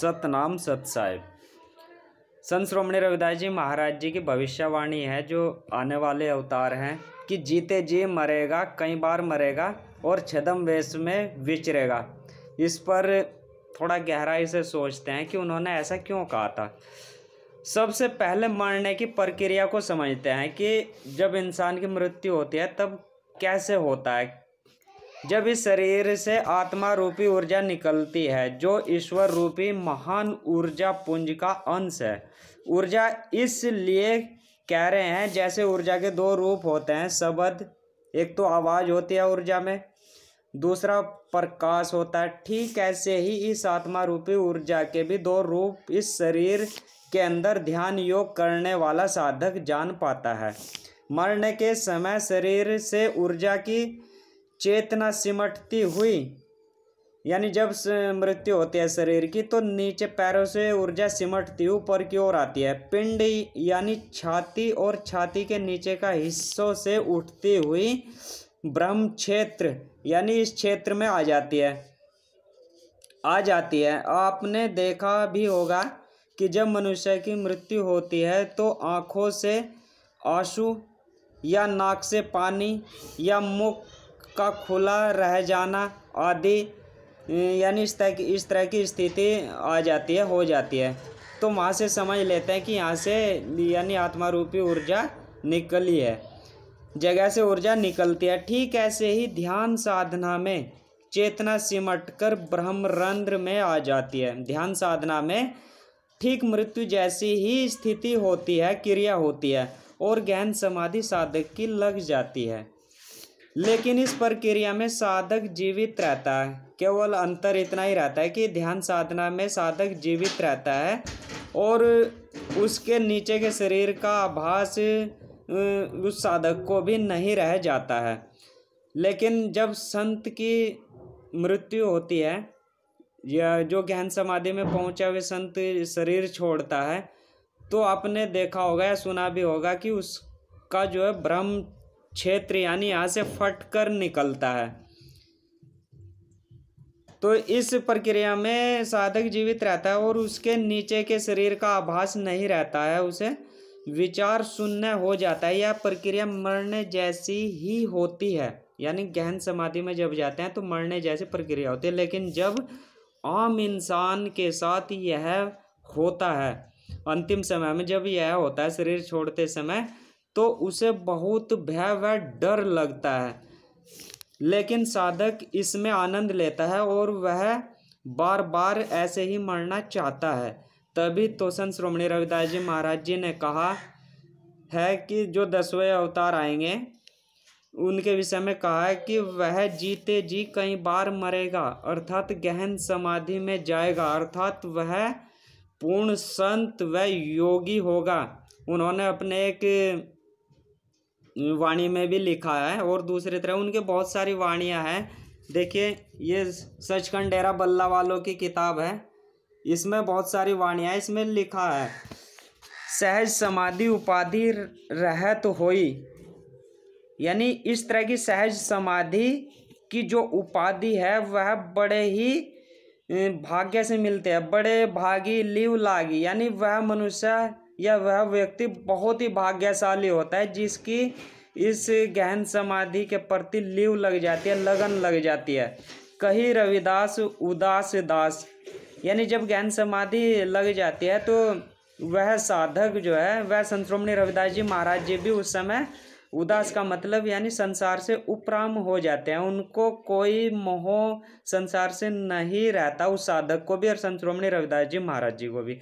सतनाम सत साहेब संत श्रोमणी रविदास जी महाराज जी की भविष्यवाणी है जो आने वाले अवतार हैं कि जीते जी मरेगा कई बार मरेगा और छदम वेश में विचरेगा इस पर थोड़ा गहराई से सोचते हैं कि उन्होंने ऐसा क्यों कहा था सबसे पहले मरने की प्रक्रिया को समझते हैं कि जब इंसान की मृत्यु होती है तब कैसे होता है जब इस शरीर से आत्मा रूपी ऊर्जा निकलती है जो ईश्वर रूपी महान ऊर्जा पुंज का अंश है ऊर्जा इसलिए कह रहे हैं जैसे ऊर्जा के दो रूप होते हैं शब्द एक तो आवाज़ होती है ऊर्जा में दूसरा प्रकाश होता है ठीक ऐसे ही इस आत्मा रूपी ऊर्जा के भी दो रूप इस शरीर के अंदर ध्यान योग करने वाला साधक जान पाता है मरने के समय शरीर से ऊर्जा की चेतना सिमटती हुई यानी जब मृत्यु होती है शरीर की तो नीचे पैरों से ऊर्जा सिमटती ऊपर की ओर आती है पिंड यानी छाती और छाती के नीचे का हिस्सों से उठती हुई ब्रह्म क्षेत्र यानी इस क्षेत्र में आ जाती है आ जाती है आपने देखा भी होगा कि जब मनुष्य की मृत्यु होती है तो आँखों से आंसू या नाक से पानी या मुख का खुला रह जाना आदि यानी इस तरह की इस तरह की स्थिति आ जाती है हो जाती है तो वहाँ से समझ लेते हैं कि यहाँ से यानी आत्मा रूपी ऊर्जा निकली है जगह से ऊर्जा निकलती है ठीक ऐसे ही ध्यान साधना में चेतना सिमट कर ब्रह्म रंध्र में आ जाती है ध्यान साधना में ठीक मृत्यु जैसी ही स्थिति होती है क्रिया होती है और ज्ञान समाधि साधक की लग जाती है लेकिन इस प्रक्रिया में साधक जीवित रहता है केवल अंतर इतना ही रहता है कि ध्यान साधना में साधक जीवित रहता है और उसके नीचे के शरीर का आभास उस साधक को भी नहीं रह जाता है लेकिन जब संत की मृत्यु होती है या जो ज्ञान समाधि में पहुंचा हुए संत शरीर छोड़ता है तो आपने देखा होगा या सुना भी होगा कि उसका जो है ब्रह्म क्षेत्र यानी यहाँ से फट कर निकलता है तो इस प्रक्रिया में साधक जीवित रहता है और उसके नीचे के शरीर का आभास नहीं रहता है उसे विचार शून्य हो जाता है यह प्रक्रिया मरने जैसी ही होती है यानी गहन समाधि में जब जाते हैं तो मरने जैसी प्रक्रिया होती है लेकिन जब आम इंसान के साथ यह होता है अंतिम समय में जब यह होता है शरीर छोड़ते समय तो उसे बहुत भय व डर लगता है लेकिन साधक इसमें आनंद लेता है और वह बार बार ऐसे ही मरना चाहता है तभी तो संत श्रोमणी रविदास जी महाराज जी ने कहा है कि जो दसवें अवतार आएंगे उनके विषय में कहा है कि वह जीते जी कई बार मरेगा अर्थात गहन समाधि में जाएगा अर्थात वह पूर्ण संत व योगी होगा उन्होंने अपने एक वाणी में भी लिखा है और दूसरी तरह उनके बहुत सारी वाणियाँ हैं देखिए ये सचखंड डेरा बल्ला वालों की किताब है इसमें बहुत सारी वाणियाँ इसमें लिखा है सहज समाधि उपाधि रहत होई यानी इस तरह की सहज समाधि की जो उपाधि है वह बड़े ही भाग्य से मिलते हैं बड़े भागी लीव लागी यानी वह मनुष्य या वह व्यक्ति बहुत ही भाग्यशाली होता है जिसकी इस गहन समाधि के प्रति लीव लग जाती है लगन लग जाती है कही रविदास उदास दास यानी जब गहन समाधि लग जाती है तो वह साधक जो है वह संतोमणी रविदास जी महाराज जी भी उस समय उदास का मतलब यानी संसार से उपराम हो जाते हैं उनको कोई मोह संसार से नहीं रहता उस साधक को भी और संतोमणी रविदास जी महाराज जी को भी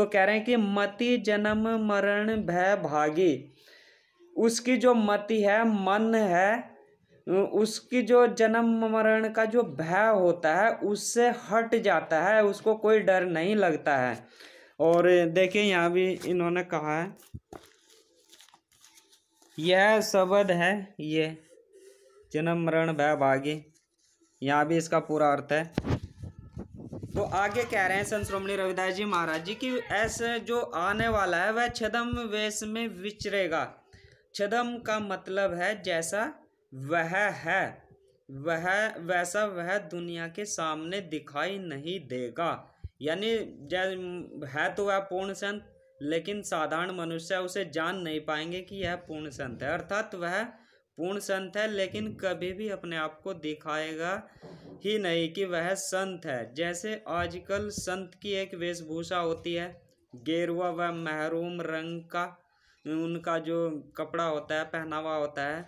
तो कह रहे हैं कि मति जन्म मरण भय भागी उसकी जो मति है मन है उसकी जो जन्म मरण का जो भय होता है उससे हट जाता है उसको कोई डर नहीं लगता है और देखिए यहाँ भी इन्होंने कहा है यह शब्द है ये जन्म मरण भय भागी यहाँ भी इसका पूरा अर्थ है तो आगे कह रहे हैं संत श्रोमणी रविदास जी महाराज जी कि ऐसे जो आने वाला है वह छदम वेश में विचरेगा छदम का मतलब है जैसा वह है वह वैसा वह दुनिया के सामने दिखाई नहीं देगा यानी है तो वह पूर्ण संत लेकिन साधारण मनुष्य उसे जान नहीं पाएंगे कि यह पूर्ण संत है अर्थात वह पूर्ण संत है लेकिन कभी भी अपने आप को दिखाएगा ही नहीं कि वह संत है जैसे आजकल संत की एक वेशभूषा होती है गेरुआ व महरूम रंग का उनका जो कपड़ा होता है पहनावा होता है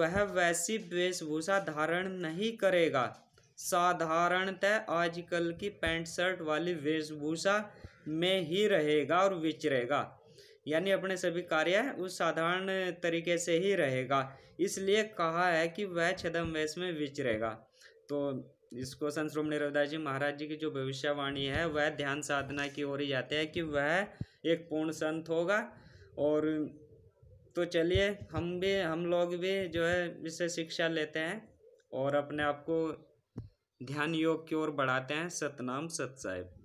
वह वैसी वेशभूषा धारण नहीं करेगा साधारणतः आजकल की पैंट शर्ट वाली वेशभूषा में ही रहेगा और विचरेगा यानी अपने सभी कार्य उस साधारण तरीके से ही रहेगा इसलिए कहा है कि वह छदम वेश में विचरेगा तो इस क्वेश्चन श्रोमणी रविदास जी महाराज जी की जो भविष्यवाणी है वह ध्यान साधना की ओर ही जाते हैं कि वह एक पूर्ण संत होगा और तो चलिए हम भी हम लोग भी जो है इससे शिक्षा लेते हैं और अपने आप को ध्यान योग की ओर बढ़ाते हैं सतनाम सत साहिब